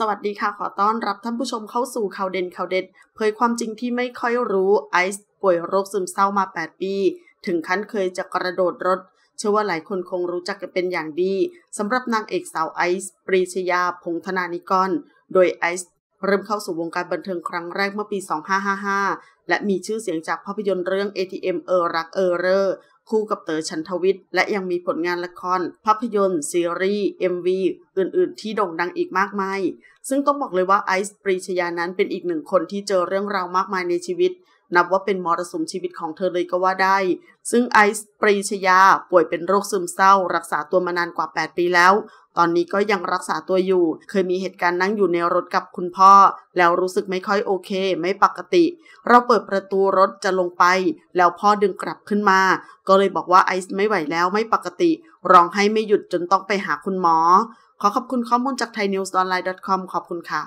สวัสดีค่ะขอต้อน รับท่านผู้ชมเข้าสู่ข่าวเด่นข่าวเด็ด เผยความจริงที่ไม่ค่อยรู้ไอซ์ป่วยโรคซึมเศร้ามา 8 ปีถึงขั้นเคยจะกระโดดรถ เชื่อว่าหลายคนคงรู้จักกันเป็นอย่างดีสำหรับนางเอกสาวไอซ์ปรีชยาพงธนานิกรโดยไอซ์เริ่มเข้าสู่วงการบันเทิงครั้งแรกเมื่อปี 2555 และมีชื่อเสียงจากภาพยนตร์เรื่อง ATM เออรักเออเรอคู่กับเต๋อชันทวิทย์และยังมีผลงานละคร ภาพยนตร์ซีรีส์ MV อื่น ๆ ที่โด่งดังอีกมากมาย ซึ่งต้องบอกเลยว่าไอซ์ปรีชยานั้นเป็นอีกหนึ่งคนที่เจอเรื่องราวมากมายในชีวิต นับว่าเป็นมรสุมชีวิตของเธอเลยก็ว่าได้ ซึ่งไอซ์ปรีชยาป่วยเป็นโรคซึมเศร้า รักษาตัวมานานกว่า 8 ปีแล้วตอนนี้ก็ยังรักษาตัวอยู่ เคยมีเหตุการณ์นั่งอยู่ในรถกับคุณพ่อ แล้วรู้สึกไม่ค่อยโอเค ไม่ปกติ เราเปิดประตูรถจะลงไป แล้วพ่อดึงกลับขึ้นมา ก็เลยบอกว่าไอซ์ไม่ไหวแล้วไม่ปกติ ร้องให้ไม่หยุดจนต้องไปหาคุณหมอ ขอขอบคุณข้อมูลจากไทยนิวส์ออนไลน์ .com ขอบคุณค่ะ